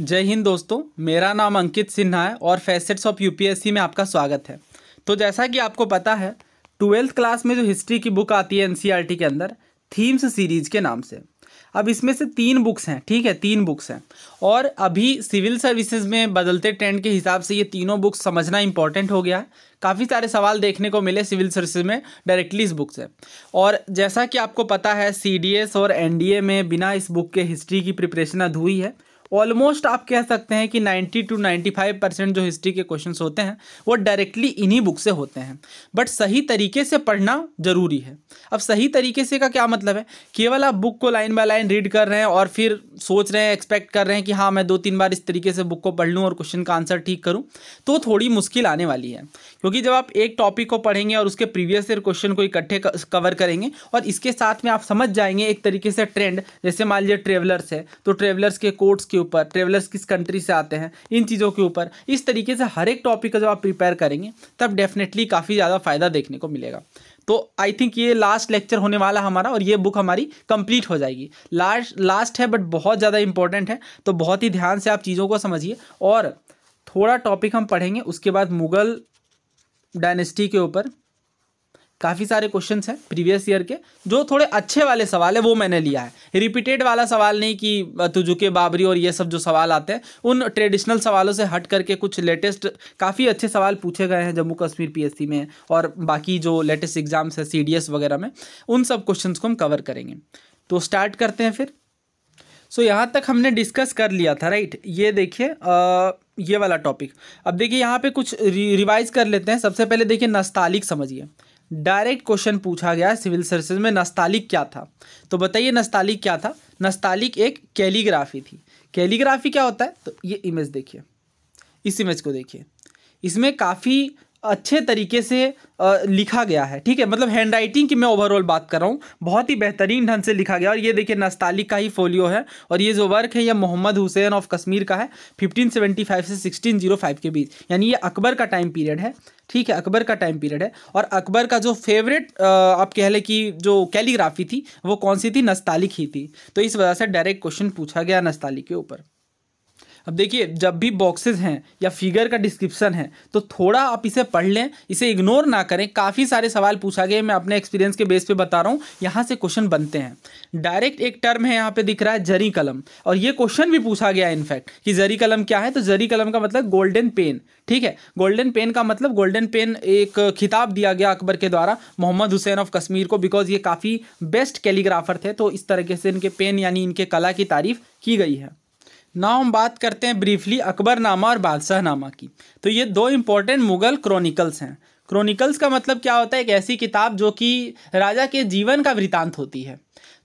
जय हिंद दोस्तों मेरा नाम अंकित सिन्हा है और फैसेट्स ऑफ यूपीएससी में आपका स्वागत है तो जैसा कि आपको पता है ट्वेल्थ क्लास में जो हिस्ट्री की बुक आती है एनसीईआरटी e के अंदर थीम्स सीरीज के नाम से अब इसमें से तीन बुक्स हैं ठीक है तीन बुक्स हैं और अभी सिविल सर्विसेज में बदलते ट्रेंड के हिसाब से ये तीनों बुक्स समझना इंपॉर्टेंट हो गया है काफ़ी सारे सवाल देखने को मिले सिविल सर्विसेज में डायरेक्टली इस बुक से और जैसा कि आपको पता है सी और एन में बिना इस बुक के हिस्ट्री की प्रिपरेशन अधूरी है ऑलमोस्ट आप कह सकते हैं कि 90 टू 95 परसेंट जो हिस्ट्री के क्वेश्चन होते हैं वो डायरेक्टली इन्हीं बुक से होते हैं बट सही तरीके से पढ़ना ज़रूरी है अब सही तरीके से का क्या मतलब है केवल आप बुक को लाइन बाय लाइन रीड कर रहे हैं और फिर सोच रहे हैं एक्सपेक्ट कर रहे हैं कि हाँ मैं दो तीन बार इस तरीके से बुक को पढ़ लूँ और क्वेश्चन का आंसर ठीक करूँ तो थोड़ी मुश्किल आने वाली है क्योंकि जब आप एक टॉपिक को पढ़ेंगे और उसके प्रीवियस ईयर क्वेश्चन को इकट्ठे कवर करेंगे और इसके साथ में आप समझ जाएंगे एक तरीके से ट्रेंड जैसे मान लीजिए ट्रेवलर्स है तो ट्रेवलर्स के कोर्ट्स के ऊपर ट्रेवलर्स किस कंट्री से आते हैं इन चीज़ों के ऊपर इस तरीके से हर एक टॉपिक का जब आप प्रिपेयर करेंगे तब डेफिनेटली काफ़ी ज़्यादा फ़ायदा देखने को मिलेगा तो आई थिंक ये लास्ट लेक्चर होने वाला हमारा और ये बुक हमारी कंप्लीट हो जाएगी लास्ट लास्ट है बट बहुत ज़्यादा इंपॉर्टेंट है तो बहुत ही ध्यान से आप चीज़ों को समझिए और थोड़ा टॉपिक हम पढ़ेंगे उसके बाद मुग़ल डायनेस्टी के ऊपर काफ़ी सारे क्वेश्चंस हैं प्रीवियस ईयर के जो थोड़े अच्छे वाले सवाल है वो मैंने लिया है रिपीटेड वाला सवाल नहीं कि तुझुके बाबरी और ये सब जो सवाल आते हैं उन ट्रेडिशनल सवालों से हट करके कुछ लेटेस्ट काफ़ी अच्छे सवाल पूछे गए हैं जम्मू कश्मीर पीएससी में और बाकी जो लेटेस्ट एग्जाम्स है सी वगैरह में उन सब क्वेश्चन को हम कवर करेंगे तो स्टार्ट करते हैं फिर सो so, यहाँ तक हमने डिस्कस कर लिया था राइट ये देखिए ये वाला टॉपिक अब देखिए यहाँ पे कुछ रि, रिवाइज कर लेते हैं सबसे पहले देखिए नस्तालिक समझिए डायरेक्ट क्वेश्चन पूछा गया है सिविल सर्विसेज में नस्तालिक क्या था तो बताइए नस्तालिक क्या था नस्तालिक एक कैलीग्राफी थी कैलीग्राफी क्या होता है तो ये इमेज देखिए इस इमेज को देखिए इसमें काफ़ी अच्छे तरीके से लिखा गया है ठीक है मतलब हैंड राइटिंग की मैं ओवरऑल बात कर रहा हूँ बहुत ही बेहतरीन ढंग से लिखा गया और ये देखिए नस्तालिक का ही फोलियो है और ये जो वर्क है ये मोहम्मद हुसैन ऑफ कश्मीर का है 1575 से 1605 के बीच यानी ये अकबर का टाइम पीरियड है ठीक है अकबर का टाइम पीरियड है और अकबर का जो फेवरेट आप कह लें कि जो कैलीग्राफी थी वो कौन सी थी नस्तालिक ही थी तो इस वजह से डायरेक्ट क्वेश्चन पूछा गया नस्तालिक के ऊपर अब देखिए जब भी बॉक्सेस हैं या फिगर का डिस्क्रिप्शन है तो थोड़ा आप इसे पढ़ लें इसे इग्नोर ना करें काफ़ी सारे सवाल पूछा गया मैं अपने एक्सपीरियंस के बेस पे बता रहा हूँ यहाँ से क्वेश्चन बनते हैं डायरेक्ट एक टर्म है यहाँ पे दिख रहा है जरी कलम और ये क्वेश्चन भी पूछा गया इनफैक्ट कि जरी कलम क्या है तो जरी कलम का मतलब गोल्डन पेन ठीक है गोल्डन पेन का मतलब गोल्डन पेन एक खिताब दिया गया अकबर के द्वारा मोहम्मद हुसैन ऑफ कश्मीर को बिकॉज ये काफ़ी बेस्ट कैलीग्राफर थे तो इस तरीके से इनके पेन यानी इनके कला की तारीफ की गई है ना हम बात करते हैं ब्रीफली अकबरनामा और बादशाहनामा की तो ये दो इम्पोर्टेंट मुगल क्रॉनिकल्स हैं क्रॉनिकल्स का मतलब क्या होता है एक ऐसी किताब जो कि राजा के जीवन का वृतांत होती है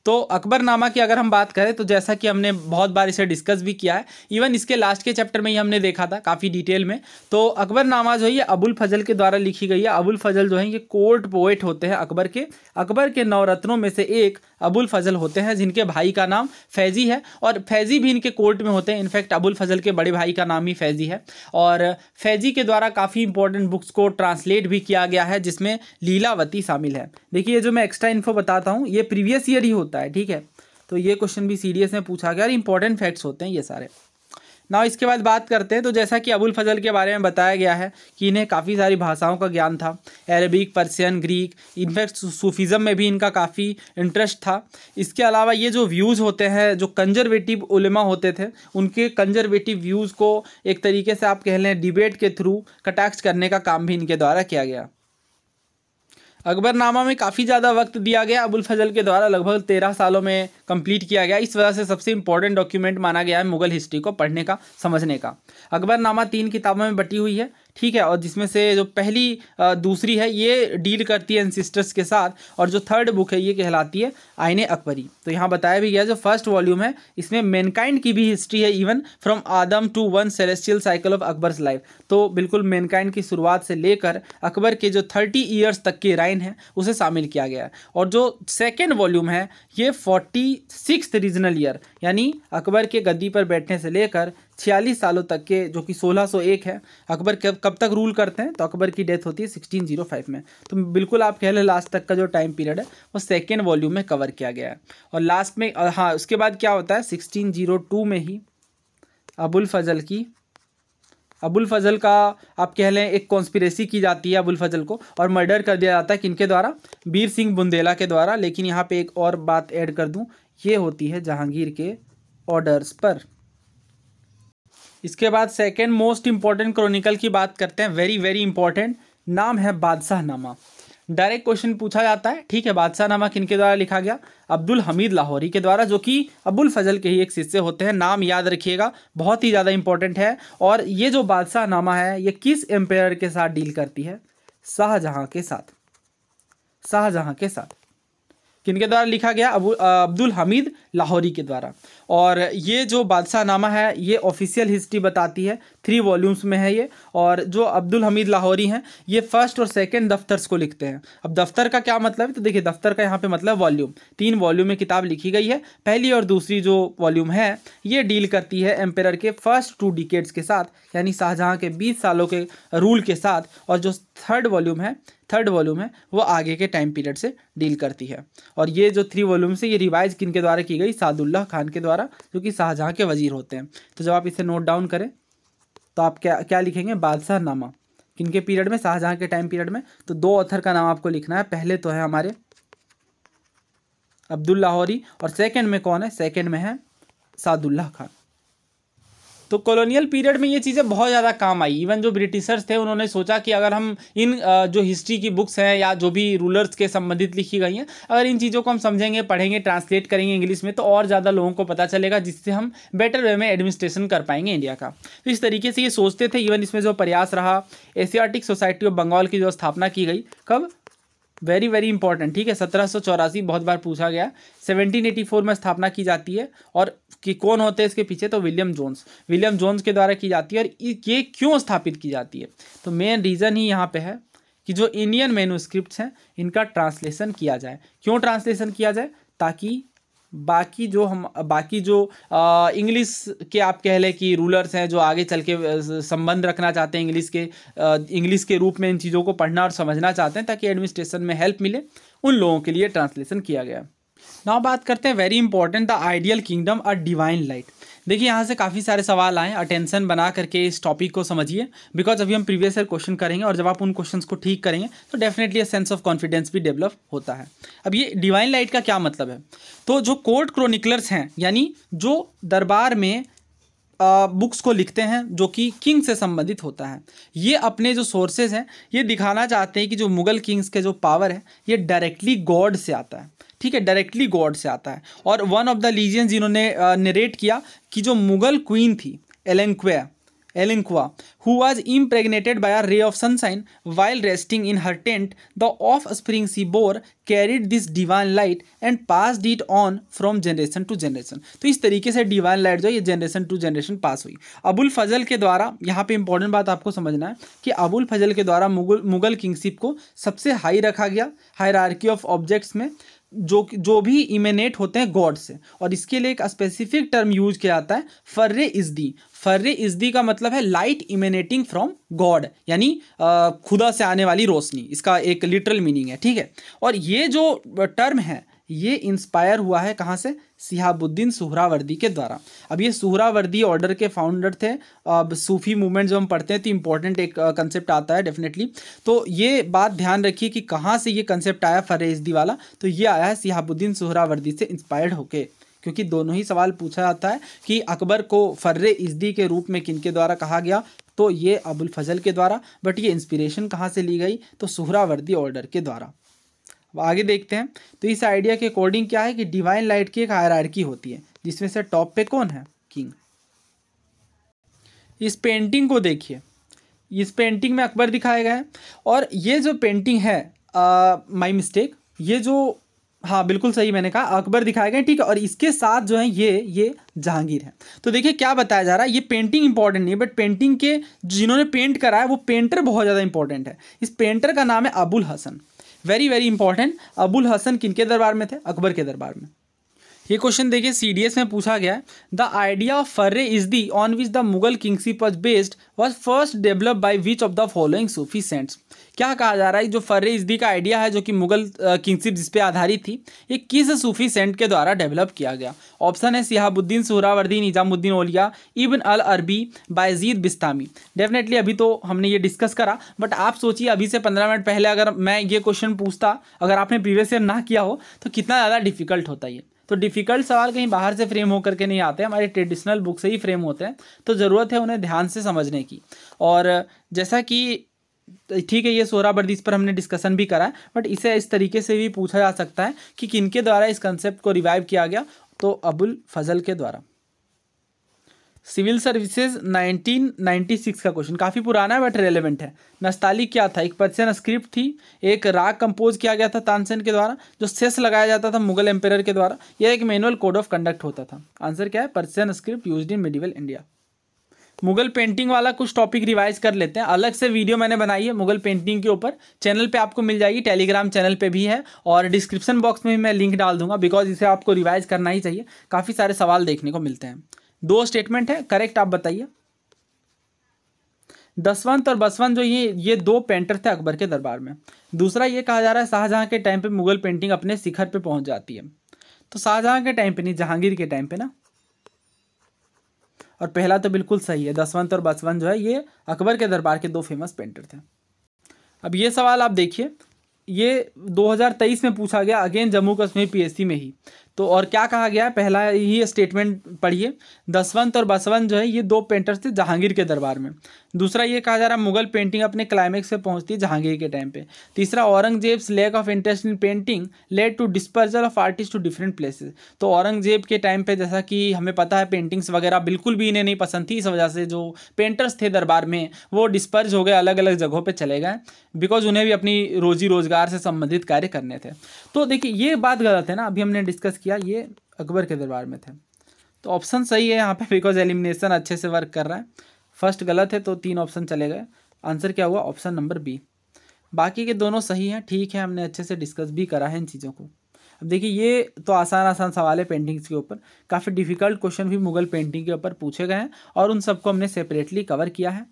तो अकबरनामा की अगर हम बात करें तो जैसा कि हमने बहुत बार इसे डिस्कस भी किया है इवन इसके लास्ट के चैप्टर में ही हमने देखा था काफ़ी डिटेल में तो अकबरनामा जो है ये अबुल फजल के द्वारा लिखी गई है अबुल फजल जो है ये कोर्ट पोएट होते हैं अकबर के अकबर के नवरत्नों में से एक अबुल फजल होते हैं जिनके भाई का नाम फैजी है और फैजी भी इनके कोर्ट में होते हैं इनफैक्ट अबुल फजल के बड़े भाई का नाम ही फैजी है और फैजी के द्वारा काफ़ी इंपॉर्टेंट बुक्स को ट्रांसलेट भी किया गया है जिसमें लीलावती शामिल है देखिए जो मैं एक्स्ट्रा इन्फो बताता हूँ ये प्रीवियस ईयर ही होता होता है ठीक है तो ये क्वेश्चन भी सीडीएस में पूछा गया और इंपॉर्टेंट फैक्ट्स होते हैं ये सारे ना इसके बाद बात करते हैं तो जैसा कि अबुल फजल के बारे में बताया गया है कि इन्हें काफ़ी सारी भाषाओं का ज्ञान था Arabic Persian Greek in fact Sufism में भी इनका काफ़ी इंटरेस्ट था इसके अलावा ये जो व्यूज़ होते हैं जो कंजर्वेटिव उलमा होते थे उनके कंजर्वेटिव व्यूज़ को एक तरीके से आप कह लें डिबेट के थ्रू कटैक्स करने का काम भी इनके द्वारा किया गया अकबरनामा में काफ़ी ज़्यादा वक्त दिया गया अबुल फजल के द्वारा लगभग तेरह सालों में कंप्लीट किया गया इस वजह से सबसे इंपॉर्टेंट डॉक्यूमेंट माना गया है मुगल हिस्ट्री को पढ़ने का समझने का अकबरनामा तीन किताबों में बटी हुई है ठीक है और जिसमें से जो पहली दूसरी है ये डील करती है एनसिस्टर्स के साथ और जो थर्ड बुक है ये कहलाती है आईने अकबरी तो यहाँ बताया भी गया जो फर्स्ट वॉल्यूम है इसमें मेनकाइंड की भी हिस्ट्री है even from Adam to one celestial cycle of Akbar life तो बिल्कुल मेनकाइंड की शुरुआत से लेकर अकबर के जो थर्टी ईयर्स तक के राइन है उसे शामिल किया गया और जो सेकेंड वॉल्यूम है ये फोर्टी रीजनल ईयर यानी अकबर के गद्दी पर बैठने से लेकर छियालीस सालों तक के जो कि 1601 है अकबर कब कब तक रूल करते हैं तो अकबर की डेथ होती है 1605 में तो बिल्कुल आप कह लें लास्ट तक का जो टाइम पीरियड है वो सेकेंड वॉल्यूम में कवर किया गया है और लास्ट में हाँ उसके बाद क्या होता है सिक्सटीन oh में ही अबुल फजल की अबुल फजल का आप कह लें एक कॉन्स्पिरेसी की जाती है अबुल फजल को और मर्डर कर दिया जाता है किनके द्वारा वीर सिंह बुंदेला के द्वारा लेकिन यहाँ पे एक और बात ऐड कर दूँ ये होती है जहांगीर के ऑर्डर्स पर इसके बाद सेकेंड मोस्ट इम्पॉर्टेंट क्रॉनिकल की बात करते हैं वेरी वेरी इंपॉर्टेंट नाम है बादशाहनामा डायरेक्ट क्वेश्चन पूछा जाता है ठीक है बादशाहनामा के द्वारा लिखा गया अब्दुल हमीद लाहौरी के द्वारा जो कि अबुल फजल के ही एक शिष्य होते हैं नाम याद रखिएगा बहुत ही ज़्यादा इंपॉर्टेंट है और ये जो बादशाहनामा है ये किस एम्पेयर के साथ डील करती है शाहजहाँ के साथ शाहजहाँ के साथ किनके द्वारा लिखा गया अब अब्दुल हमीद लाहौरी के द्वारा और ये जो बादशाह नामा है ये ऑफिशियल हिस्ट्री बताती है थ्री वॉल्यूम्स में है ये और जो अब्दुल हमीद लाहौरी हैं ये फर्स्ट और सेकेंड दफ्तर्स को लिखते हैं अब दफ्तर का क्या मतलब है तो देखिए दफ्तर का यहाँ पे मतलब वॉल्यूम तीन वॉल्यूम में किताब लिखी गई है पहली और दूसरी जो वॉल्यूम है ये डील करती है एम्पेयर के फर्स्ट टू डिकेट्स के साथ यानी शाहजहाँ के बीस सालों के रूल के साथ और जो थर्ड वॉल्यूम है थर्ड वॉल्यूम है वो आगे के टाइम पीरियड से डील करती है और ये जो थ्री वॉल्यूम से ये रिवाइज किन के द्वारा की गई सादुल्ला खान के द्वारा द्वारा जो कि शाहजहाँ के वजीर होते हैं तो जब आप इसे नोट डाउन करें तो आप क्या क्या लिखेंगे बादशाह नामा किन के पीरियड में शाहजहाँ के टाइम पीरियड में तो दो ऑथर का नाम आपको लिखना है पहले तो है हमारे अब्दुल्लाहौरी और सेकंड में कौन है सेकंड में है सादुल्ला खान तो कॉलोनियल पीरियड में ये चीज़ें बहुत ज़्यादा काम आई इवन जो ब्रिटिशर्स थे उन्होंने सोचा कि अगर हम इन जो हिस्ट्री की बुक्स हैं या जो भी रूलर्स के संबंधित लिखी गई हैं अगर इन चीज़ों को हम समझेंगे पढ़ेंगे ट्रांसलेट करेंगे इंग्लिश में तो और ज़्यादा लोगों को पता चलेगा जिससे हम बेटर वे में एडमिनिस्ट्रेशन कर पाएंगे इंडिया का तो इस तरीके से ये सोचते थे इवन इसमें जो प्रयास रहा एशियाटिक सोसाइटी ऑफ बंगाल की जो स्थापना की गई कब वेरी वेरी इंपॉर्टेंट ठीक है सत्रह सौ चौरासी बहुत बार पूछा गया 1784 एटी फोर में स्थापना की जाती है और कि कौन होते हैं इसके पीछे तो विलियम जोन्स विलियम जोन्स के द्वारा की जाती है और ये क्यों स्थापित की जाती है तो मेन रीज़न ही यहाँ पे है कि जो इंडियन मेनोस्क्रिप्ट हैं इनका ट्रांसलेशन किया जाए क्यों ट्रांसलेशन किया जाए ताकि बाकी जो हम बाकी जो इंग्लिश के आप कह लें कि रूलर्स हैं जो आगे चल के संबंध रखना चाहते हैं इंग्लिश के इंग्लिश के रूप में इन चीज़ों को पढ़ना और समझना चाहते हैं ताकि एडमिनिस्ट्रेशन में हेल्प मिले उन लोगों के लिए ट्रांसलेशन किया गया नाउ बात करते हैं very important the ideal kingdom a divine light देखिए यहाँ से काफ़ी सारे सवाल आए अटेंशन बना करके इस टॉपिक को समझिए बिकॉज अभी हम प्रीवियस ईयर क्वेश्चन करेंगे और जब आप उन क्वेश्चन को ठीक करेंगे तो डेफिनेटली सेंस ऑफ कॉन्फिडेंस भी डेवलप होता है अब ये डिवाइन लाइट का क्या मतलब है तो जो कोर्ट क्रोनिकलर्स हैं यानी जो दरबार में बुक्स को लिखते हैं जो कि किंग से संबंधित होता है ये अपने जो सोर्सेज हैं ये दिखाना चाहते हैं कि जो मुग़ल किंग्स के जो पावर है ये डायरेक्टली गॉड से आता है ठीक है डायरेक्टली गॉड से आता है और वन ऑफ द लीजियंस जिन्होंने नरेट किया कि जो मुगल क्वीन थी Alanqua Alanqua who was impregnated by a ray of sunshine while resting in her tent the offspring she bore carried this divine light and passed it on from generation to generation तो इस तरीके से divine light जो है ये generation to generation pass हुई अबुल फजल के द्वारा यहाँ पे इंपॉर्टेंट बात आपको समझना है कि अबुल फजल के द्वारा मुगल मुगल किंगशिप को सबसे हाई रखा गया हायरार्की ऑफ ऑब्जेक्ट्स में जो जो भी इमेनेट होते हैं गॉड से और इसके लिए एक स्पेसिफिक टर्म यूज किया जाता है फर्रे इज दी फर्रे इज दी का मतलब है लाइट इमेनेटिंग फ्रॉम गॉड यानी खुदा से आने वाली रोशनी इसका एक लिटरल मीनिंग है ठीक है और ये जो टर्म है ये इंस्पायर हुआ है कहाँ से सिहाबुद्दीन सुहरावर्दी के द्वारा अब ये सुहरावर्दी ऑर्डर के फाउंडर थे अब सूफी मूवमेंट जब हम पढ़ते हैं तो इम्पोर्टेंट एक कंसेप्ट आता है डेफिनेटली तो ये बात ध्यान रखिए कि कहाँ से ये कंसेप्ट आया फरेजदी वाला तो ये आया है सिहाबुद्दीन सुहरावर्दी से इंस्पायर्ड होके क्योंकि दोनों ही सवाल पूछा जाता है कि अकबर को फर्रे इजदी के रूप में किन के द्वारा कहा गया तो ये अबुल फजल के द्वारा बट ये इंस्पिरेशन कहाँ से ली गई तो सुहरावर्दी ऑर्डर के द्वारा अब आगे देखते हैं तो इस आइडिया के अकॉर्डिंग क्या है कि डिवाइन लाइट की एक हायरार्की होती है जिसमें से टॉप पे कौन है किंग इस पेंटिंग को देखिए इस पेंटिंग में अकबर दिखाए गए हैं और ये जो पेंटिंग है माई मिस्टेक ये जो हाँ बिल्कुल सही मैंने कहा अकबर दिखाए गए ठीक है और इसके साथ जो है ये ये जहांगीर है तो देखिए क्या बताया जा रहा है ये पेंटिंग इंपॉर्टेंट नहीं है बट पेंटिंग के जिन्होंने पेंट करा है वो पेंटर बहुत ज़्यादा इंपॉर्टेंट है इस पेंटर का नाम है Abul Hasan very very important Abul Hasan किन के दरबार में थे अकबर के दरबार में ये क्वेश्चन देखिए सीडीएस में पूछा गया द आइडिया ऑफ फर्रे इज दी on which the Mughal kingship was based was first develop by which of the following Sufi saints क्या कहा जा रहा है जो फर्रे इजदी का आइडिया है जो कि मुगल किंगशिप जिसपे आधारित थी ये किस सूफी सेंट के द्वारा डेवलप किया गया ऑप्शन है सिहाबुद्दीन सुहरावर्दी निजामुद्दीन ओलिया इबन अल अरबी बायजीद बिस्तामी डेफिनेटली अभी तो हमने ये डिस्कस करा बट आप सोचिए अभी से पंद्रह मिनट पहले अगर मैं ये क्वेश्चन पूछता अगर आपने प्रीवियस ईयर ना किया हो तो कितना ज़्यादा डिफिकल्ट होता ये तो डिफ़िकल्ट सवाल कहीं बाहर से फ्रेम होकर के नहीं आते हमारे ट्रेडिशनल बुक से ही फ्रेम होते हैं तो ज़रूरत है उन्हें ध्यान से समझने की और जैसा कि ठीक है ये सोरा बर्दी पर हमने डिस्कशन भी करा है बट इसे इस तरीके से भी पूछा जा सकता है कि किनके द्वारा इस कंसेप्ट को रिवाइव किया गया तो अबुल फजल के द्वारा सिविल सर्विसेज 1996 का क्वेश्चन काफ़ी पुराना है बट रेलेवेंट है नस्ताली क्या था एक पर्सियन स्क्रिप्ट थी एक राग कंपोज किया गया था तानसेन के द्वारा जो सेस लगाया जाता था मुगल एम्पेयर के द्वारा यह एक मैनुअल कोड ऑफ कंडक्ट होता था आंसर क्या है Persian script use in medieval India Mughal painting वाला कुछ टॉपिक रिवाइज कर लेते हैं अलग से वीडियो मैंने बनाई है मुगल पेंटिंग के ऊपर चैनल पे आपको मिल जाएगी टेलीग्राम चैनल पे भी है और डिस्क्रिप्शन बॉक्स में भी मैं लिंक डाल दूंगा बिकॉज इसे आपको रिवाइज करना ही चाहिए काफ़ी सारे सवाल देखने को मिलते हैं दो स्टेटमेंट है करेक्ट आप बताइए दसवंत और बसवंत जो ये ये दो पेंटर थे अकबर के दरबार में दूसरा ये कहा जा रहा है शाहजहां के टाइम पे मुगल पेंटिंग अपने शिखर पे पहुंच जाती है तो शाहजहां के टाइम पे नहीं जहांगीर के टाइम पे ना और पहला तो बिल्कुल सही है दसवंत और बसवंत जो है ये अकबर के दरबार के दो फेमस पेंटर थे अब ये सवाल आप देखिए ये 2023 में पूछा गया अगेन जम्मू कश्मीर पीएससी में ही तो और क्या कहा गया है पहला ही स्टेटमेंट पढ़िए दसवंत और बसवंत जो है ये दो पेंटर्स थे जहांगीर के दरबार में दूसरा ये कहा जा रहा है मुगल पेंटिंग अपने क्लाइमेक्स पे पहुंचती है जहांगीर के टाइम पे तीसरा Aurangzeb's lack of interest in painting led to dispersal of artist to different places तो औरंगजेब के टाइम पर जैसा कि हमें पता है पेंटिंग्स वगैरह बिल्कुल भी इन्हें नहीं पसंद थी इस वजह से जो पेंटर्स थे दरबार में वो डिस्पर्ज हो गए अलग अलग जगहों पर चले गए बिकॉज उन्हें भी अपनी रोजी रोजगार से संबंधित कार्य करने थे तो देखिए ये बात गलत है ना अभी हमने डिस्कस किया ये अकबर के दरबार में थे तो ऑप्शन सही है यहाँ पे बिकॉज एलिमिनेशन अच्छे से वर्क कर रहा है फर्स्ट गलत है तो तीन ऑप्शन चले गए आंसर क्या हुआ ऑप्शन नंबर बी बाकी के दोनों सही हैं ठीक है हमने अच्छे से डिस्कस भी करा है इन चीज़ों को अब देखिए ये तो आसान आसान सवाल है पेंटिंग्स के ऊपर काफ़ी डिफिकल्ट क्वेश्चन भी मुगल पेंटिंग के ऊपर पूछे गए हैं और उन सबको हमने सेपरेटली कवर किया है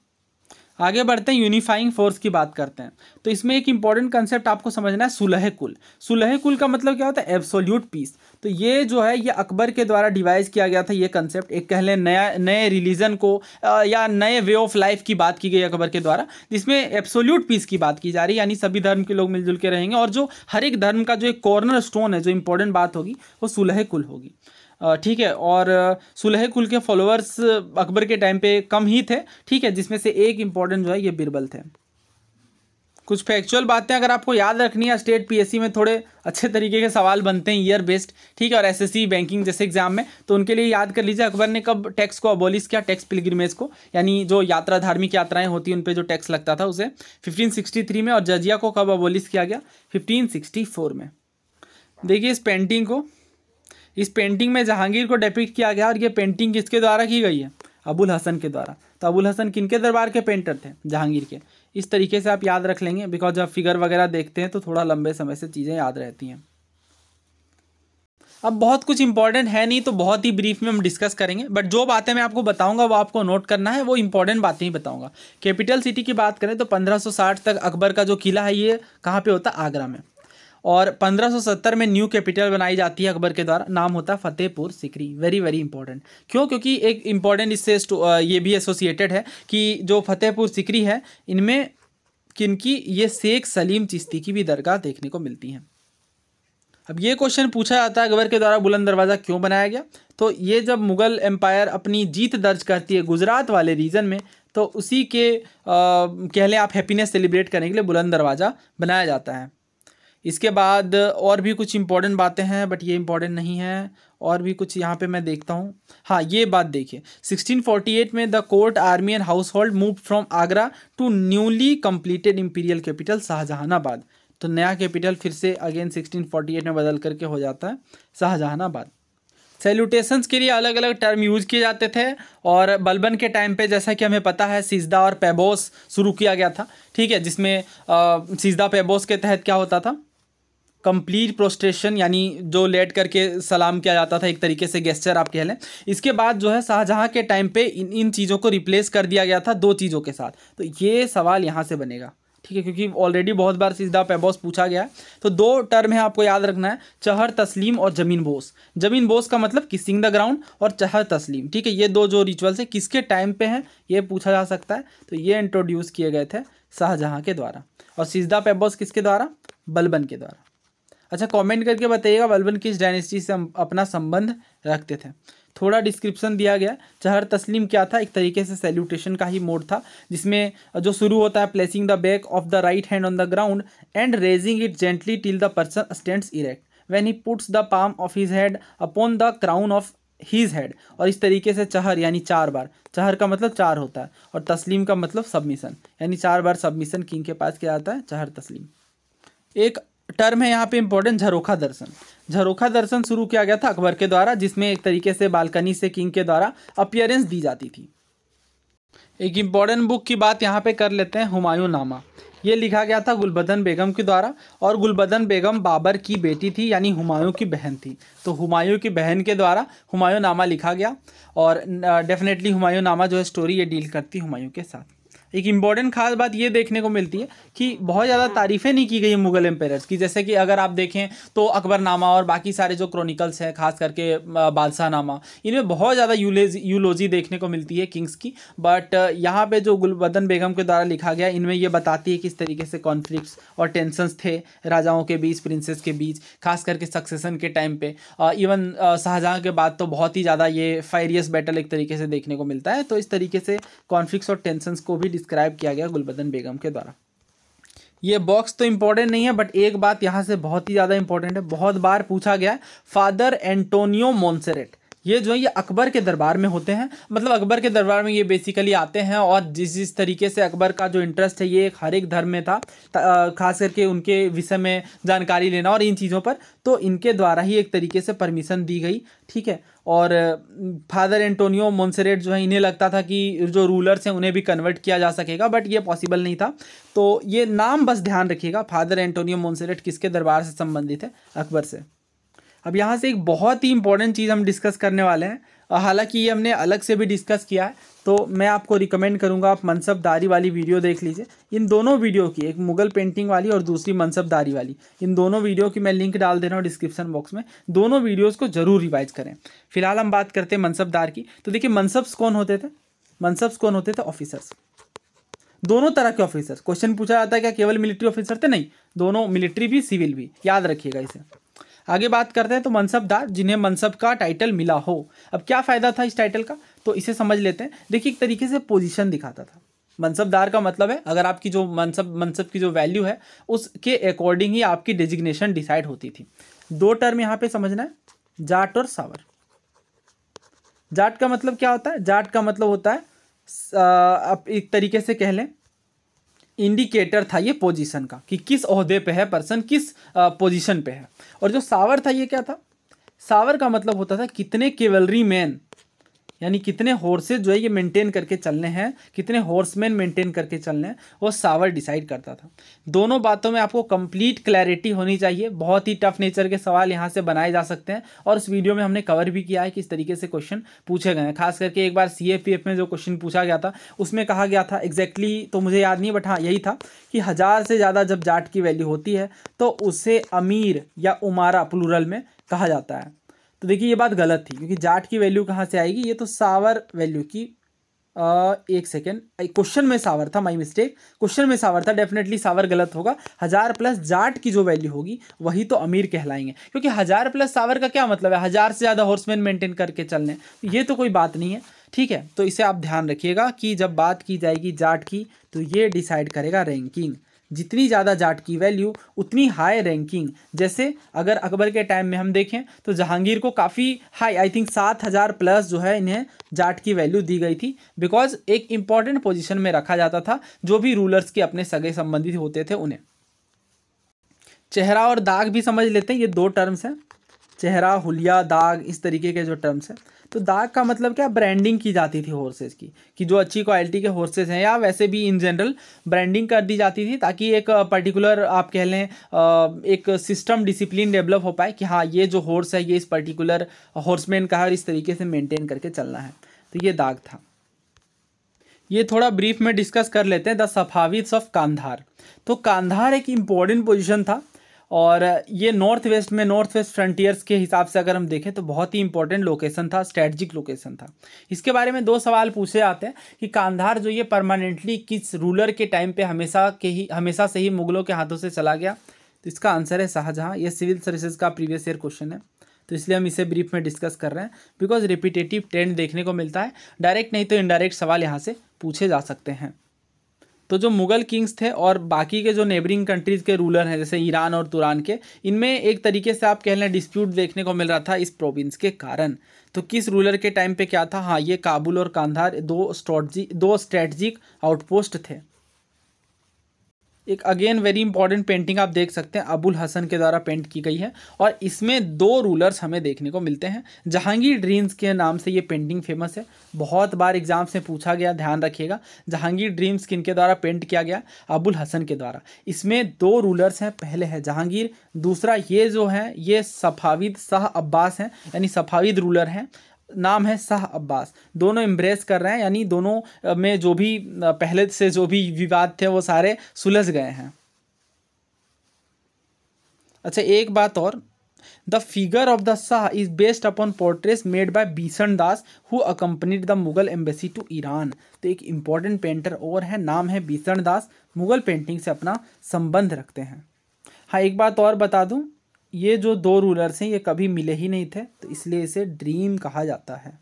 आगे बढ़ते हैं यूनिफाइंग फोर्स की बात करते हैं तो इसमें एक इंपॉर्टेंट कंसेप्ट आपको समझना है सुलह कुल सुलह कुल का मतलब क्या होता है एब्सोल्यूट पीस तो ये जो है ये अकबर के द्वारा डिवाइस किया गया था ये कंसेप्ट एक कह लें नया नए रिलीजन को या नए वे ऑफ लाइफ की बात की गई अकबर के द्वारा जिसमें एब्सोल्यूट पीस की बात की जा रही है यानी सभी धर्म के लोग मिलजुल के रहेंगे और जो हर एक धर्म का जो एक कॉर्नर स्टोन है जो इंपॉर्टेंट बात होगी वो सुलह कुल होगी ठीक है और सुलह कुल के फॉलोअर्स अकबर के टाइम पे कम ही थे ठीक है जिसमें से एक इम्पॉर्टेंट जो है ये बिरबल थे कुछ फैक्चुअल बातें अगर आपको याद रखनी है स्टेट पीएससी में थोड़े अच्छे तरीके के सवाल बनते हैं ईयर बेस्ड ठीक है और एसएससी बैंकिंग जैसे एग्जाम में तो उनके लिए याद कर लीजिए अकबर ने कब टैक्स को अबोलिस किया टैक्स पिलग्रिमेज को यानी जो यात्रा धार्मिक यात्राएं होती हैं उन पर जो टैक्स लगता था उसे फिफ्टीन में और जजिया को कब अबोलिस किया गया फिफ्टीन में देखिए इस पेंटिंग को इस पेंटिंग में जहांगीर को डेपिक्ट किया गया और ये पेंटिंग किसके द्वारा की गई है अबुल हसन के द्वारा तो अबुल हसन किनके दरबार के पेंटर थे जहांगीर के इस तरीके से आप याद रख लेंगे बिकॉज जब फिगर वगैरह देखते हैं तो थोड़ा लंबे समय से चीज़ें याद रहती हैं अब बहुत कुछ इंपॉर्टेंट है नहीं तो बहुत ही ब्रीफ में हम डिस्कस करेंगे बट जो बातें मैं आपको बताऊंगा वो आपको नोट करना है वो इंपॉर्टेंट बातें ही बताऊंगा कैपिटल सिटी की बात करें तो 1560 तक अकबर का जो किला है ये कहाँ पे होता है आगरा में और 1570 में न्यू कैपिटल बनाई जाती है अकबर के द्वारा नाम होता है Fatehpur Sikri very very important क्यों क्योंकि एक इम्पॉर्टेंट इससे ये भी एसोसिएटेड है कि जो फतेहपुर सिकरी है इनमें किनकी ये शेख सलीम चिश्ती की भी दरगाह देखने को मिलती हैं अब ये क्वेश्चन पूछा जाता है अकबर के द्वारा बुलंद दरवाज़ा क्यों बनाया गया तो ये जब मुग़ल एम्पायर अपनी जीत दर्ज करती है गुजरात वाले रीजन में तो उसी के आ, कह लें आप हैप्पीनेस सेलिब्रेट करने के लिए बुलंद दरवाज़ा बनाया जाता है इसके बाद और भी कुछ इम्पॉर्टेंट बातें हैं बट ये इम्पॉर्टेंट नहीं है और भी कुछ यहाँ पे मैं देखता हूँ हाँ ये बात देखिए 1648 में the court army and household move from Agra to newly completed imperial capital Shahjahanabad तो नया कैपिटल फिर से अगेन 1648 में बदल करके हो जाता है शाहजहानाबाद सैल्यूटेशंस के लिए अलग अलग टर्म यूज किए जाते थे और बलबन के टाइम पे जैसा कि हमें पता है सीजदा और पेबोस शुरू किया गया था ठीक है जिसमें सिजदा पेबोस के तहत क्या होता था कंप्लीट प्रोस्ट्रेशन यानी जो लेट करके सलाम किया जाता था एक तरीके से गेस्चर आप कह लें इसके बाद जो है शाहजहाँ के टाइम पे इन इन चीज़ों को रिप्लेस कर दिया गया था दो चीज़ों के साथ तो ये सवाल यहाँ से बनेगा ठीक है क्योंकि ऑलरेडी बहुत बार सीधा पेबॉस पूछा गया है तो दो टर्म है आपको याद रखना है चहर तस्लीम और ज़मीन बोस ज़मीन बोस का मतलब किसिंग द ग्राउंड और चहर तस्लीम ठीक है ये दो जो रिचुअल्स है किसके टाइम पे हैं ये पूछा जा सकता है तो ये इंट्रोड्यूस किए गए थे शाहजहाँ के द्वारा और सीधा पेबॉस किसके द्वारा बलबन के द्वारा अच्छा कमेंट करके बताइएगा बलबन किस डायनेस्टी से अपना संबंध रखते थे थोड़ा डिस्क्रिप्शन दिया गया चहर तस्लीम क्या था एक तरीके से सैल्यूटेशन का ही मोड था जिसमें जो शुरू होता है placing the back of the right hand on the ground and raising it gently till the person stand erect when he puts the palm of his hand upon the crown of his head और इस तरीके से चहर यानी चार बार चहर का मतलब चार होता है और तस्लीम का मतलब सबमिशन यानी चार बार सबमिशन किंग के पास क्या आता है चहर तस्लीम एक टर्म है यहाँ पे इम्पोर्टेंट झरोखा दर्शन झरोखा दर्शन शुरू किया गया था अकबर के द्वारा जिसमें एक तरीके से बालकनी से किंग के द्वारा अपियरेंस दी जाती थी एक इम्पॉर्टेंट बुक की बात यहाँ पे कर लेते हैं हुमायूं नामा ये लिखा गया था गुलबदन बेगम के द्वारा और गुलबदन बेगम बाबर की बेटी थी यानी हुमायूं की बहन थी तो हुमायूं की बहन के द्वारा हुमायूं नामा लिखा गया और डेफिनेटली हुमायूं नामा जो है स्टोरी ये डील करती हुमायूं के साथ एक इम्पॉर्टेंट खास बात ये देखने को मिलती है कि बहुत ज़्यादा हाँ। तारीफ़ें नहीं की गई मुगल एम्पेयर्स की जैसे कि अगर आप देखें तो अकबरनामा और बाकी सारे जो क्रॉनिकल्स हैं खास करके बादशाहनामा इनमें बहुत ज़्यादा यूलोजी देखने को मिलती है किंग्स की बट यहाँ पर जो गुलबदन बेगम के द्वारा लिखा गया इनमें यह बताती है किस तरीके से कॉन्फ्लिक्ट और टेंसन्स थे राजाओं के बीच प्रिंसेस के बीच खास करके सक्सेसन के टाइम पर इवन शाहजहाँ के बाद तो बहुत ही ज़्यादा ये फायरियस बैटल एक तरीके से देखने को मिलता है तो इस तरीके से कॉन्फ्लिक्स और टेंसन्स को भी डिस्क्राइब किया गया गुलबदन बेगम के द्वारा ये बॉक्स तो इम्पोर्टेंट नहीं है बट एक बात यहाँ से बहुत ही ज़्यादा इंपॉर्टेंट है बहुत बार पूछा गया फादर एंटोनियो मोन्सेरेट ये जो है ये अकबर के दरबार में होते हैं मतलब अकबर के दरबार में ये बेसिकली आते हैं और जिस जिस तरीके से अकबर का जो इंटरेस्ट है ये एक हर एक धर्म में था खास करके उनके विषय में जानकारी लेना और इन चीज़ों पर तो इनके द्वारा ही एक तरीके से परमिशन दी गई ठीक है और फादर एंटोनियो मोन्सरेट जो है इन्हें लगता था कि जो रूलर्स हैं उन्हें भी कन्वर्ट किया जा सकेगा बट ये पॉसिबल नहीं था तो ये नाम बस ध्यान रखिएगा फादर एंटोनियो मोन्सरेट किसके दरबार से संबंधित है अकबर से अब यहाँ से एक बहुत ही इंपॉर्टेंट चीज़ हम डिस्कस करने वाले हैं हालांकि ये हमने अलग से भी डिस्कस किया है तो मैं आपको रिकमेंड करूँगा आप मनसबदारी वाली वीडियो देख लीजिए इन दोनों वीडियो की एक मुगल पेंटिंग वाली और दूसरी मनसबदारी वाली इन दोनों वीडियो की मैं लिंक डाल दे रहा हूँ डिस्क्रिप्शन बॉक्स में दोनों वीडियोज़ को ज़रूर रिवाइज करें फिलहाल हम बात करते हैं मनसबदार की तो देखिए मनसब्स कौन होते थे मनसब्स कौन होते थे ऑफिसर्स दोनों तरह के ऑफिसर्स क्वेश्चन पूछा जाता है क्या केवल मिलिट्री ऑफिसर थे नहीं दोनों मिलिट्री भी सिविल भी याद रखिएगा इसे आगे बात करते हैं तो मनसबदार जिन्हें मनसब का टाइटल मिला हो अब क्या फ़ायदा था इस टाइटल का तो इसे समझ लेते हैं देखिए एक तरीके से पोजीशन दिखाता था मनसबदार का मतलब है अगर आपकी जो मनसब मनसब की जो वैल्यू है उसके अकॉर्डिंग ही आपकी डिजिग्नेशन डिसाइड होती थी दो टर्म यहाँ पे समझना है जाट और सावर जाट का मतलब क्या होता है जाट का मतलब होता है आप एक तरीके से कह लें इंडिकेटर था ये पोजीशन का कि किस अहदे पे है पर्सन किस पोजीशन पे है और जो सावर था ये क्या था सावर का मतलब होता था कितने केवलरी मैन यानी कितने हॉर्सेज जो है ये मेंटेन करके चलने हैं कितने हॉर्समैन मेंटेन करके चलने हैं वो सावर डिसाइड करता था दोनों बातों में आपको कंप्लीट क्लैरिटी होनी चाहिए बहुत ही टफ नेचर के सवाल यहाँ से बनाए जा सकते हैं और इस वीडियो में हमने कवर भी किया है कि इस तरीके से क्वेश्चन पूछे गए हैं खास करके एक बार सी में जो क्वेश्चन पूछा गया था उसमें कहा गया था एग्जैक्टली exactly तो मुझे याद नहीं बट हाँ यही था कि हज़ार से ज़्यादा जब जाट की वैल्यू होती है तो उसे अमीर या उमारा प्लूरल में कहा जाता है तो देखिए ये बात गलत थी क्योंकि जाट की वैल्यू कहाँ से आएगी ये तो सावर वैल्यू की आ, एक सेकेंड क्वेश्चन में सावर था माई मिस्टेक क्वेश्चन में सावर था डेफिनेटली सावर गलत होगा हज़ार प्लस जाट की जो वैल्यू होगी वही तो अमीर कहलाएंगे क्योंकि हज़ार प्लस सावर का क्या मतलब है हज़ार से ज़्यादा हॉर्समैन मेंटेन करके चलने ये तो कोई बात नहीं है ठीक है तो इसे आप ध्यान रखिएगा कि जब बात की जाएगी जाट की तो ये डिसाइड करेगा रैंकिंग जितनी ज़्यादा जाट की वैल्यू उतनी हाई रैंकिंग जैसे अगर अकबर के टाइम में हम देखें तो जहांगीर को काफ़ी हाई आई थिंक सात हज़ार प्लस जो है इन्हें जाट की वैल्यू दी गई थी बिकॉज एक इम्पॉर्टेंट पोजिशन में रखा जाता था जो भी रूलर्स के अपने सगे संबंधित होते थे उन्हें चेहरा और दाग भी समझ लेते हैं ये दो टर्म्स हैं चेहरा हुलिया दाग इस तरीके के जो टर्म्स हैं तो दाग का मतलब क्या ब्रांडिंग की जाती थी हॉर्सेज की कि जो अच्छी क्वालिटी के हॉर्सेज हैं या वैसे भी इन जनरल ब्रांडिंग कर दी जाती थी ताकि एक पर्टिकुलर आप कह लें एक सिस्टम डिसिप्लिन डेवलप हो पाए कि हाँ ये जो हॉर्स है ये इस पर्टिकुलर हॉर्समैन का है और इस तरीके से मेनटेन करके चलना है तो ये दाग था ये थोड़ा ब्रीफ में डिस्कस कर लेते हैं द सफाविद्स ऑफ कांधार तो कांधार एक इम्पॉर्टेंट पोजीशन था और ये नॉर्थ वेस्ट में नॉर्थ वेस्ट फ्रंटियर्स के हिसाब से अगर हम देखें तो बहुत ही इंपॉर्टेंट लोकेशन था स्ट्रेटजिक लोकेशन था इसके बारे में दो सवाल पूछे जाते हैं कि कांधार जो ये परमानेंटली किस रूलर के टाइम पे हमेशा के ही हमेशा से ही मुगलों के हाथों से चला गया तो इसका आंसर है शाहजहाँ ये सिविल सर्विसेज का प्रीवियस ईयर क्वेश्चन है तो इसलिए हम इसे ब्रीफ में डिस्कस कर रहे हैं बिकॉज रिपीटेटिव ट्रेंड देखने को मिलता है डायरेक्ट नहीं तो इनडायरेक्ट सवाल यहाँ से पूछे जा सकते हैं तो जो मुग़ल किंग्स थे और बाकी के जो नेबरिंग कंट्रीज़ के रूलर हैं जैसे ईरान और तुरान के इनमें एक तरीके से आप कह लें डिस्प्यूट देखने को मिल रहा था इस प्रोविंस के कारण तो किस रूलर के टाइम पे क्या था हाँ ये काबुल और कांधार दो स्ट्रॉटी दो स्ट्रेटजिक आउटपोस्ट थे एक अगेन वेरी इंपॉर्टेंट पेंटिंग आप देख सकते हैं अबुल हसन के द्वारा पेंट की गई है और इसमें दो रूलर्स हमें देखने को मिलते हैं जहांगीर ड्रीम्स के नाम से ये पेंटिंग फेमस है बहुत बार एग्जाम से पूछा गया ध्यान रखिएगा जहांगीर ड्रीम्स किन के द्वारा पेंट किया गया अबुल हसन के द्वारा इसमें दो रूलर्स हैं पहले है जहांगीर दूसरा ये जो है ये सफाविद शाह अब्बास हैं यानी सफाविद रूलर हैं नाम है शाह अब्बास दोनों इम्ब्रेस कर रहे हैं यानी दोनों में जो भी पहले से जो भी विवाद थे वो सारे सुलझ गए हैं अच्छा एक बात और the figure of the Shah is based upon portraits made by Bishan Das who accompanied the Mughal embassy to Iran तो एक इंपॉर्टेंट पेंटर और है नाम है बीसन दास मुगल पेंटिंग से अपना संबंध रखते हैं हाँ एक बात और बता दूं ये जो दो रूलर्स हैं ये कभी मिले ही नहीं थे तो इसलिए इसे ड्रीम कहा जाता है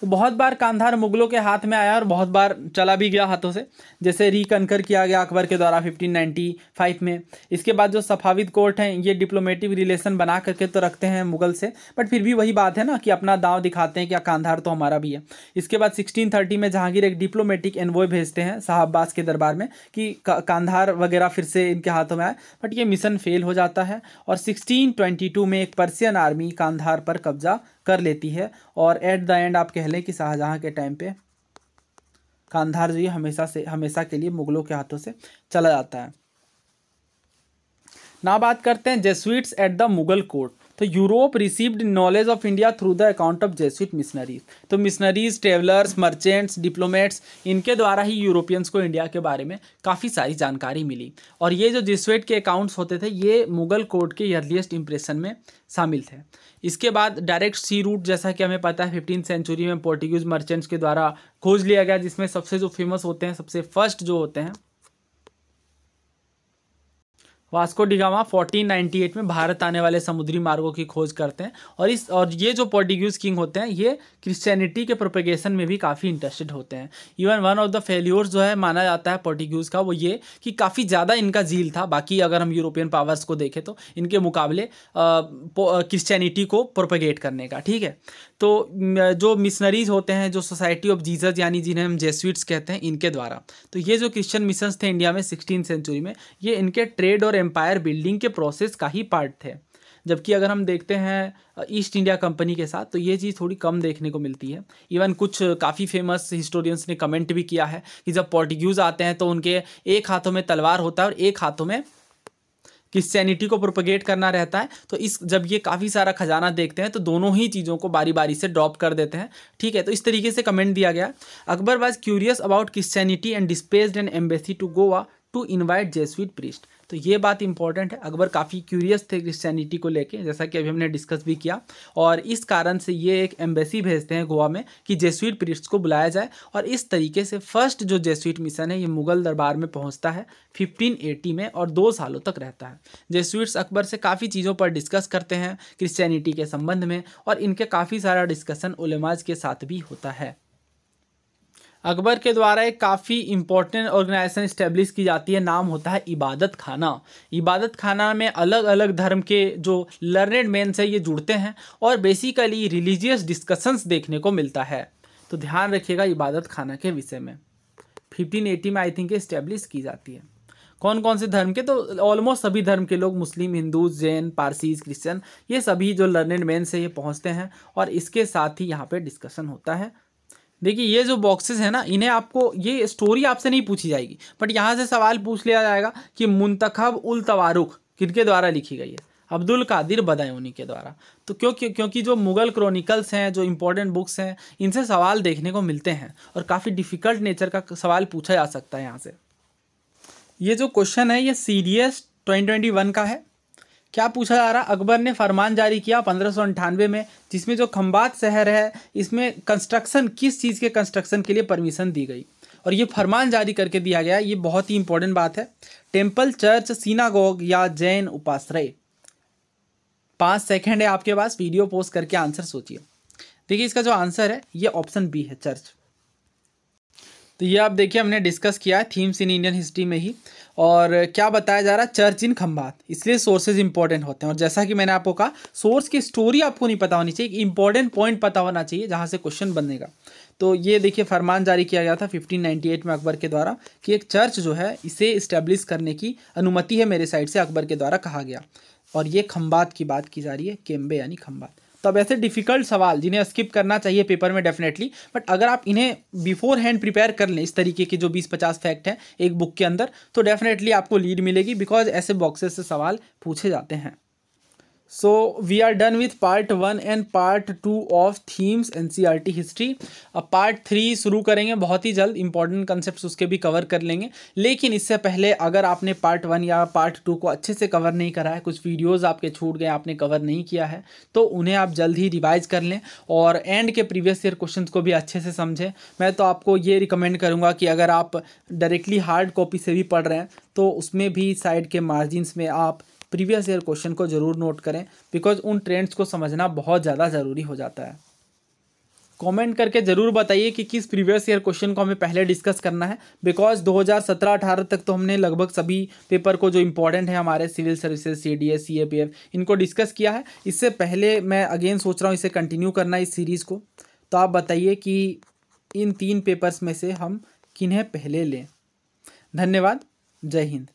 तो बहुत बार कांधार मुगलों के हाथ में आया और बहुत बार चला भी गया हाथों से जैसे रिकनकर किया गया अकबर के द्वारा 1595 में इसके बाद जो सफाविद कोर्ट हैं ये डिप्लोमेटिक रिलेशन बना करके तो रखते हैं मुगल से बट फिर भी वही बात है ना कि अपना दाव दिखाते हैं कि कांधार तो हमारा भी है इसके बाद सिक्सटीन में जहांगीर एक डिप्लोमेटिक एनवॉय भेजते हैं शाहब्बास के दरबार में कि कांधार वगैरह फिर से इनके हाथों में आए बट ये मिशन फेल हो जाता है और सिक्सटीन में एक पर्सियन आर्मी कांधार पर कब्जा कर लेती है और एट द एंड आप कह लें कि शाहजहाँ के टाइम पे कांधार जो ये हमेशा से हमेशा के लिए मुगलों के हाथों से चला जाता है ना बात करते हैं Jesuits at the Mughal court तो Europe received knowledge of India through the account of Jesuit missionaries तो मिशनरीज ट्रेवलर्स मर्चेंट्स डिप्लोमेट्स इनके द्वारा ही यूरोपियंस को इंडिया के बारे में काफ़ी सारी जानकारी मिली और ये जो जेसुइट के अकाउंट्स होते थे ये मुगल कोर्ट के अर्लीस्ट इंप्रेशन में शामिल थे इसके बाद डायरेक्ट सी रूट जैसा कि हमें पता है फिफ्टीन सेंचुरी में पोर्टुगीज मर्चेंट्स के द्वारा खोज लिया गया जिसमें सबसे जो फेमस होते हैं सबसे फर्स्ट जो होते हैं वास्को डिगामा 1498 में भारत आने वाले समुद्री मार्गों की खोज करते हैं और इस और ये जो पोर्टिग्यूज किंग होते हैं ये क्रिश्चियनिटी के प्रोपेगेशन में भी काफ़ी इंटरेस्टेड होते हैं even one of the failures जो है माना जाता है पोर्टिग्यूज का वो ये कि काफ़ी ज़्यादा इनका झील था बाकी अगर हम यूरोपियन पावर्स को देखें तो इनके मुकाबले क्रिश्चैनिटी को प्रोपेगेट करने का ठीक है तो जो मिशनरीज होते हैं जो सोसाइटी ऑफ जीसस यानी जिन्हें हम जेसविट्स कहते हैं इनके द्वारा तो ये जो क्रिश्चियन मिशन थे इंडिया में सिक्सटीन सेंचुरी में ये इनके ट्रेड और एम्पायर बिल्डिंग के प्रोसेस का ही पार्ट थे जबकि अगर हम देखते हैं ईस्ट इंडिया कंपनी के साथ तो ये चीज़ थोड़ी कम देखने को मिलती है इवन कुछ काफ़ी फेमस हिस्टोरियंस ने कमेंट भी किया है कि जब पोर्टिग्यूज़ आते हैं तो उनके एक हाथों में तलवार होता है और एक हाथों में क्रिश्चैनिटी को प्रोपोगेट करना रहता है तो इस जब ये काफ़ी सारा खजाना देखते हैं तो दोनों ही चीज़ों को बारी बारी से ड्रॉप कर देते हैं ठीक है तो इस तरीके से कमेंट दिया गया Akbar was curious about Christianity and dispatched an embassy to Goa to invite Jesuit priest तो ये बात इंपॉर्टेंट है अकबर काफ़ी क्यूरियस थे क्रिश्चियनिटी को लेके जैसा कि अभी हमने डिस्कस भी किया और इस कारण से ये एक एम्बेसी भेजते हैं गोवा में कि जेसुइट प्रिस्ट को बुलाया जाए और इस तरीके से फर्स्ट जो जेसुइट मिशन है ये मुगल दरबार में पहुँचता है फिफ्टीन में और दो सालों तक रहता है जेसुइट्स अकबर से काफ़ी चीज़ों पर डिस्कस करते हैं क्रिश्चैनिटी के संबंध में और इनके काफ़ी सारा डिस्कशन उलमाज के साथ भी होता है अकबर के द्वारा एक काफ़ी इंपॉर्टेंट ऑर्गेनाइजेशन इस्टेब्लिश की जाती है नाम होता है इबादत खाना इबादत खाना में अलग अलग धर्म के जो लर्नेड मैन से ये जुड़ते हैं और बेसिकली रिलीजियस डिस्कशंस देखने को मिलता है तो ध्यान रखिएगा इबादत खाना के विषय में फिफ्टीन एटी में आई थिंक इस्टेब्लिश की जाती है कौन कौन से धर्म के तो ऑलमोस्ट सभी धर्म के लोग मुस्लिम हिंदू जैन पारसीज क्रिश्चियन ये सभी जो लर्नेड मैन से ये पहुँचते हैं और इसके साथ ही यहाँ पर डिस्कशन होता है देखिए ये जो बॉक्सेस है ना इन्हें आपको ये स्टोरी आपसे नहीं पूछी जाएगी बट यहाँ से सवाल पूछ लिया जाएगा कि मुंतखब उल तवारुक किनके द्वारा लिखी गई है अब्दुल कादिर बदायूनी के द्वारा तो क्योंकि क्योंकि जो मुग़ल क्रॉनिकल्स हैं जो इम्पोर्टेंट बुक्स हैं इनसे सवाल देखने को मिलते हैं और काफ़ी डिफ़िकल्ट नेचर का सवाल पूछा जा सकता है यहाँ से ये जो क्वेश्चन है ये C D S twenty twenty one का है क्या पूछा जा रहा अकबर ने फरमान जारी किया पंद्रह में जिसमें जो खम्बात शहर है इसमें कंस्ट्रक्शन किस चीज़ के कंस्ट्रक्शन के लिए परमिशन दी गई और ये फरमान जारी करके दिया गया ये बहुत ही इंपॉर्टेंट बात है टेम्पल चर्च सीनागोग या जैन उपाश्रय पाँच सेकेंड है आपके पास वीडियो पोस्ट करके आंसर सोचिए देखिए इसका जो आंसर है ये ऑप्शन बी है चर्च तो ये आप देखिए हमने डिस्कस किया है थीम्स इन इंडियन हिस्ट्री में ही और क्या बताया जा रहा है चर्च इन खम्बात इसलिए सोर्सेज इंपॉर्टेंट होते हैं और जैसा कि मैंने आपको कहा सोर्स की स्टोरी आपको नहीं पता होनी चाहिए इंपॉर्टेंट पॉइंट पता होना चाहिए जहाँ से क्वेश्चन बनेगा तो ये देखिए फरमान जारी किया गया था 1598 में अकबर के द्वारा कि एक चर्च जो है इसे इस्टेब्लिश करने की अनुमति है मेरे साइड से अकबर के द्वारा कहा गया और ये खम्बात की बात की जा रही है केम्बे यानी खम्बात तब ऐसे डिफिकल्ट सवाल जिन्हें स्किप करना चाहिए पेपर में डेफिनेटली बट अगर आप इन्हें बिफोर हैंड प्रिपेयर कर लें इस तरीके के जो बीस पचास फैक्ट हैं एक बुक के अंदर तो डेफिनेटली आपको लीड मिलेगी बिकॉज ऐसे बॉक्सेस से सवाल पूछे जाते हैं so we are done with part one and part two of themes N C R T history अब पार्ट थ्री शुरू करेंगे बहुत ही जल्द इंपॉर्टेंट कॉन्सेप्ट उसके भी कवर कर लेंगे लेकिन इससे पहले अगर आपने पार्ट वन या पार्ट टू को अच्छे से कवर नहीं करा है कुछ वीडियोज़ आपके छूट गए आपने कवर नहीं किया है तो उन्हें आप जल्द ही रिवाइज कर लें और एंड के प्रीवियस ईयर क्वेश्चन को भी अच्छे से समझें मैं तो आपको ये रिकमेंड करूँगा कि अगर आप डायरेक्टली हार्ड कॉपी से भी पढ़ रहे हैं तो उसमें भी साइड के मार्जिनस में आप प्रीवियस ईयर क्वेश्चन को जरूर नोट करें बिकॉज उन ट्रेंड्स को समझना बहुत ज़्यादा ज़रूरी हो जाता है कमेंट करके ज़रूर बताइए कि किस प्रीवियस ईयर क्वेश्चन को हमें पहले डिस्कस करना है बिकॉज 2017-18 तक तो हमने लगभग सभी पेपर को जो इम्पोर्टेंट है हमारे civil services C D S C A P F इनको डिस्कस किया है इससे पहले मैं अगेन सोच रहा हूँ इसे कंटिन्यू करना इस सीरीज़ को तो आप बताइए कि इन तीन पेपर्स में से हम किन्हें पहले लें धन्यवाद जय हिंद